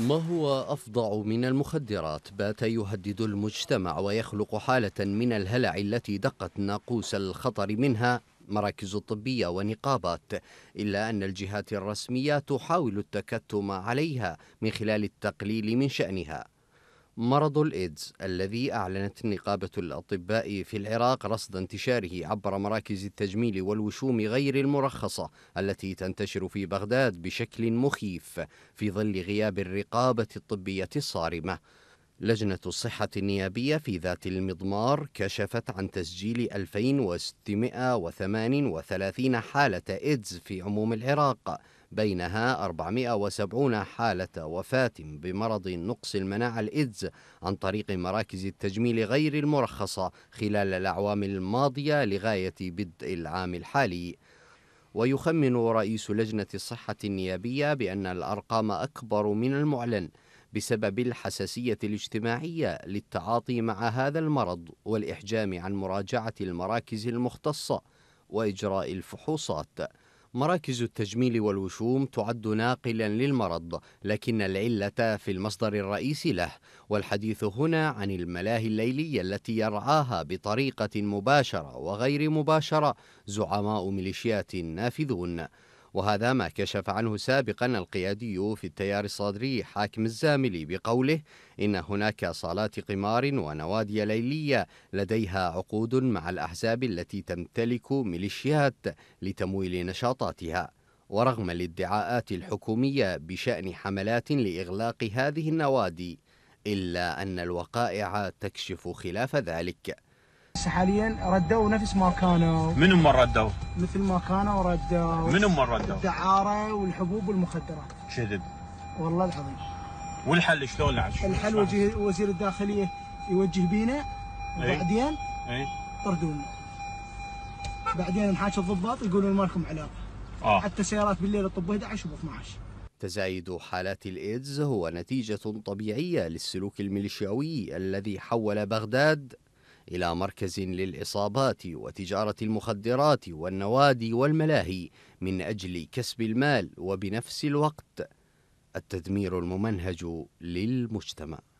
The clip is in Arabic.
ما هو أفظع من المخدرات بات يهدد المجتمع ويخلق حالة من الهلع التي دقت ناقوس الخطر منها مراكز طبية ونقابات إلا أن الجهات الرسمية تحاول التكتم عليها من خلال التقليل من شأنها مرض الإيدز الذي أعلنت نقابة الأطباء في العراق رصد انتشاره عبر مراكز التجميل والوشوم غير المرخصة التي تنتشر في بغداد بشكل مخيف في ظل غياب الرقابة الطبية الصارمة لجنة الصحة النيابية في ذات المضمار كشفت عن تسجيل 2638 حالة إيدز في عموم العراق بينها 470 حالة وفاة بمرض نقص المناعة الإيدز عن طريق مراكز التجميل غير المرخصة خلال الأعوام الماضية لغاية بدء العام الحالي ويخمن رئيس لجنة الصحة النيابية بأن الأرقام أكبر من المعلن بسبب الحساسية الاجتماعية للتعاطي مع هذا المرض والإحجام عن مراجعة المراكز المختصة وإجراء الفحوصات مراكز التجميل والوشوم تعد ناقلا للمرض لكن العلة في المصدر الرئيسي له والحديث هنا عن الملاهي الليلية التي يرعاها بطريقة مباشرة وغير مباشرة زعماء ميليشيات نافذون وهذا ما كشف عنه سابقا القيادي في التيار الصدري حاكم الزاملي بقوله إن هناك صالات قمار ونوادي ليلية لديها عقود مع الأحزاب التي تمتلك ميليشيات لتمويل نشاطاتها ورغم الادعاءات الحكومية بشأن حملات لإغلاق هذه النوادي إلا أن الوقائع تكشف خلاف ذلك حاليا ردوا نفس ما كانوا من ما ردوا؟ مثل ما كانوا ردوا من ما ردوا؟ الدعاره والحبوب والمخدرات كذب والله العظيم والحل شلون العش؟ الحل وجه وزير الداخليه يوجه بينا وبعدين اي طردونا بعدين نحاكي الضباط يقولون ما لكم علاقه آه. حتى سيارات بالليل تطب 11 و 12 تزايد حالات الإيدز هو نتيجة طبيعية للسلوك الميليشياوي الذي حول بغداد إلى مركز للإصابات وتجارة المخدرات والنوادي والملاهي من أجل كسب المال وبنفس الوقت التدمير الممنهج للمجتمع